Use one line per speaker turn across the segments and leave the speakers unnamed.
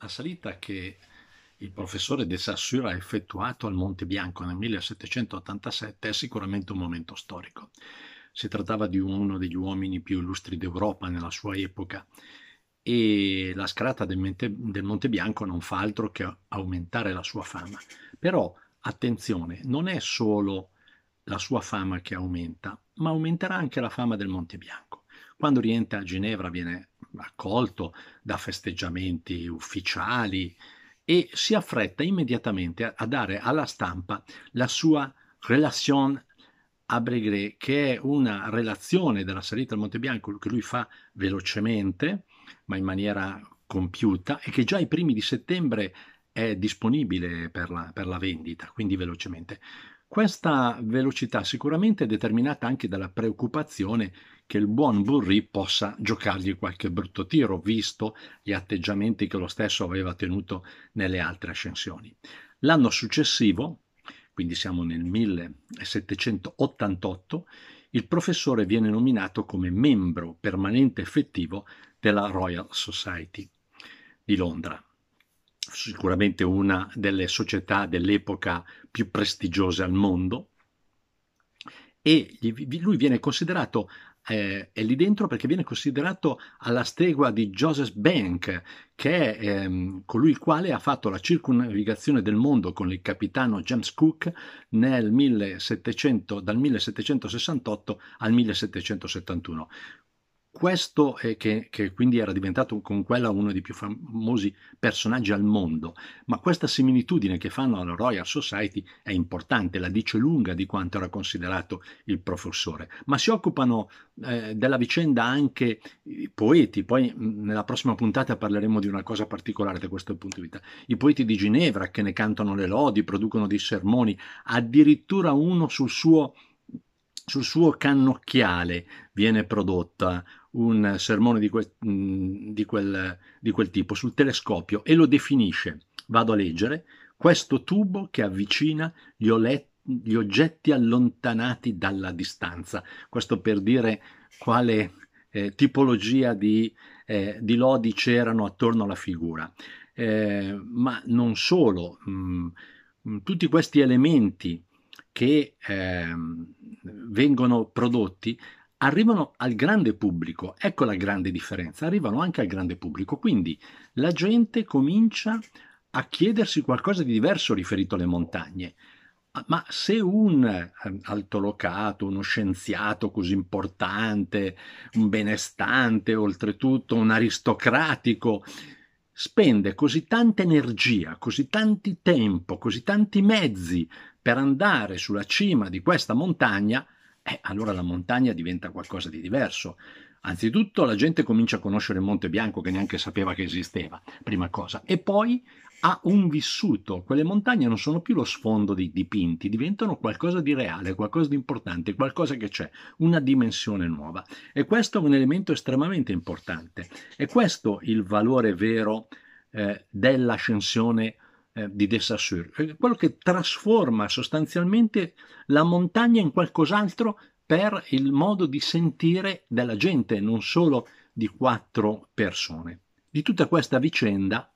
la salita che il professore De Saussure ha effettuato al Monte Bianco nel 1787 è sicuramente un momento storico. Si trattava di uno degli uomini più illustri d'Europa nella sua epoca e la scalata del, Monte, del Monte Bianco non fa altro che aumentare la sua fama. Però, attenzione, non è solo la sua fama che aumenta, ma aumenterà anche la fama del Monte Bianco. Quando rientra a Ginevra viene accolto da festeggiamenti ufficiali e si affretta immediatamente a, dare alla stampa la sua relation a Bregré, che è una relazione della salita al Monte Bianco che lui fa velocemente, ma in maniera compiuta, e che già ai primi di settembre è disponibile per la, per la vendita, quindi velocemente. Questa velocità sicuramente è determinata anche dalla preoccupazione che il buon Burri possa giocargli qualche brutto tiro, visto gli atteggiamenti che lo stesso aveva tenuto nelle altre ascensioni. L'anno successivo, quindi siamo nel 1788, il professore viene nominato come membro permanente effettivo della Royal Society di Londra, sicuramente una delle società dell'epoca più prestigiose al mondo, e lui viene considerato eh, è lì dentro perché viene considerato alla stregua di Joseph Bank, che è ehm, colui il quale ha fatto la circunnavigazione del mondo con il capitano James Cook 1700, dal 1768 al 1771. Questo, eh, che, che, quindi era diventato con quella uno dei più famosi personaggi al mondo, ma questa similitudine che fanno alla Royal Society è importante, la dice lunga di quanto era considerato il professore. Ma si occupano eh, della vicenda anche i poeti, poi mm, nella prossima puntata parleremo di una cosa particolare da questo punto di vista. I poeti di Ginevra che ne cantano le lodi, producono dei sermoni, addirittura uno sul suo sul suo cannocchiale viene prodotta un sermone di, que, mm, di, quel, di quel tipo sul telescopio e lo definisce, vado a leggere, questo tubo che avvicina gli, olet- gli, oggetti allontanati dalla distanza. Questo per dire quale eh, tipologia di, eh, di, lodi c'erano attorno alla figura. Eh, ma non solo, mh, mm, tutti questi elementi che ehm, vengono prodotti arrivano al grande pubblico, ecco la grande differenza, arrivano anche al grande pubblico, quindi la gente comincia a chiedersi qualcosa di diverso riferito alle montagne. Ah, ma se un ehm, altolocato, uno scienziato così importante, un benestante, oltretutto un aristocratico, spende così tanta energia, così tanti tempo, così tanti mezzi per andare sulla cima di questa montagna, eh, allora la montagna diventa qualcosa di diverso. Anzitutto la gente comincia a conoscere il Monte Bianco che neanche sapeva che esisteva, prima cosa, e poi ha un vissuto, quelle montagne non sono più lo sfondo dei dipinti, diventano qualcosa di reale, qualcosa di importante, qualcosa che c'è, una dimensione nuova. E questo è un elemento estremamente importante. E questo è il valore vero eh, dell'ascensione eh, di De Saussure, eh, quello che trasforma sostanzialmente la montagna in qualcos'altro per il modo di sentire della gente, non solo di quattro persone. Di tutta questa vicenda,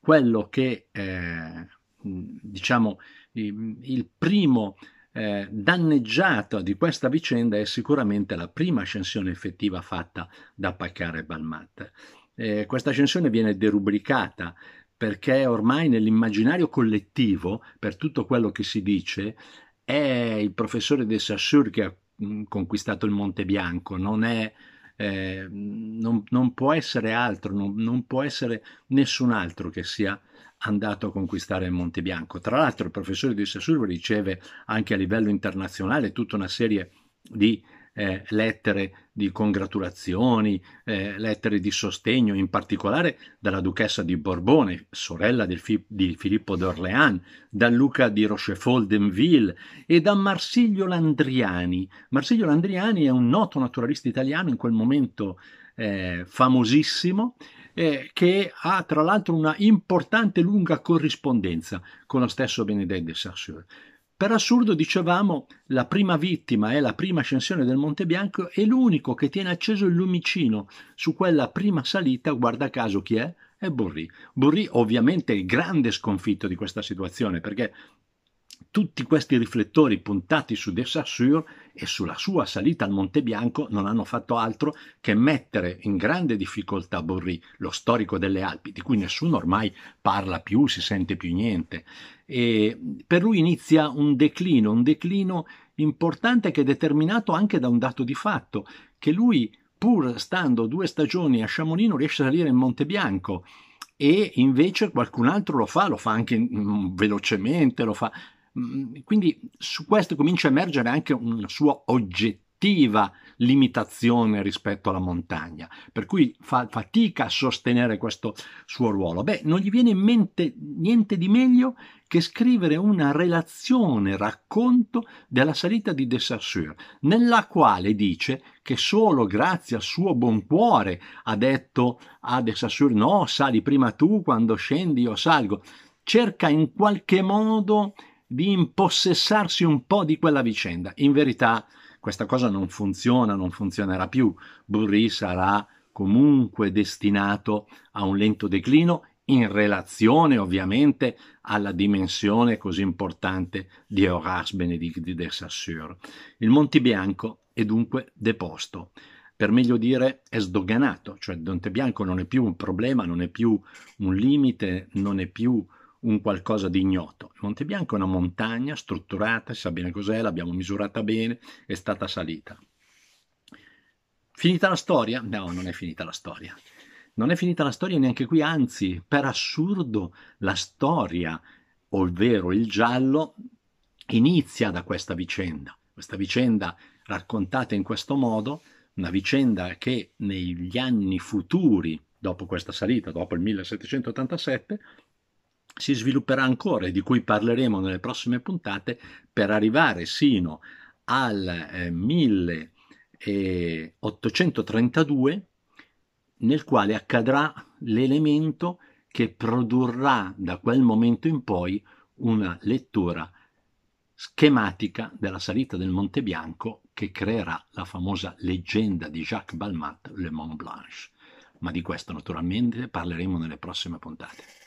quello che eh, diciamo il primo eh, danneggiato di questa vicenda è sicuramente la prima ascensione effettiva fatta da Paccare e Balmat. Eh, questa ascensione viene derubricata perché ormai nell'immaginario collettivo, per tutto quello che si dice, è il professore De Saussure che ha mm, conquistato il Monte Bianco, non, è, eh, non, non può essere altro, non, non, può essere nessun altro che sia andato a conquistare il Monte Bianco. Tra l'altro il professore De Saussure riceve anche a livello internazionale tutta una serie di eh, lettere di congratulazioni, eh, lettere di sostegno, in particolare dalla duchessa di Borbone, sorella fi- di Filippo d'Orléans, da Luca di Rochefort d'Enville e da Marsilio Landriani. Marsilio Landriani è un noto naturalista italiano in quel momento eh, famosissimo eh, che ha tra l'altro una importante lunga corrispondenza con lo stesso Benedetto de Saussure. Per assurdo, dicevamo, la prima vittima è la prima ascensione del Monte Bianco e l'unico che tiene acceso il lumicino su quella prima salita, guarda caso chi è? È Burri. Burri ovviamente è il grande sconfitto di questa situazione perché tutti questi riflettori puntati su De Saussure e sulla sua salita al Monte Bianco non hanno fatto altro che mettere in grande difficoltà Borri, lo storico delle Alpi, di cui nessuno ormai parla più, si sente più niente. E per lui inizia un declino, un declino importante che è determinato anche da un dato di fatto, che lui, pur stando due stagioni a Chamonix, non riesce a salire in Monte Bianco e invece qualcun altro lo fa, lo fa anche mm, velocemente, lo fa Mm, quindi su questo comincia a emergere anche una sua oggettiva limitazione rispetto alla montagna, per cui fa fatica a sostenere questo suo ruolo. Beh, non gli viene in mente niente di meglio che scrivere una relazione, racconto della salita di De Saussure, nella quale dice che solo grazie al suo buon cuore ha detto a De Saussure no, sali prima tu, quando scendi io salgo. Cerca in qualche modo di impossessarsi un po' di quella vicenda. In verità questa cosa non funziona, non funzionerà più. Burri sarà comunque destinato a un lento declino in relazione ovviamente alla dimensione così importante di Horace Benedict de Saussure. Il Monte Bianco è dunque deposto, per meglio dire è sdoganato, cioè il Monte Bianco non è più un problema, non è più un limite, non è più un qualcosa di ignoto. Monte Bianco è una montagna strutturata, si sa bene cos'è, l'abbiamo misurata bene, è stata salita. Finita la storia? No, non è finita la storia. Non è finita la storia neanche qui, anzi, per assurdo, la storia, ovvero il giallo, inizia da questa vicenda. Questa vicenda raccontata in questo modo, una vicenda che negli anni futuri, dopo questa salita, dopo il 1787, si svilupperà ancora e di cui parleremo nelle prossime puntate per arrivare sino al eh, 1832 eh, nel quale accadrà l'elemento che produrrà da quel momento in poi una lettura schematica della salita del Monte Bianco che creerà la famosa leggenda di Jacques Balmat, Le Mont Blanche. Ma di questo naturalmente parleremo nelle prossime puntate.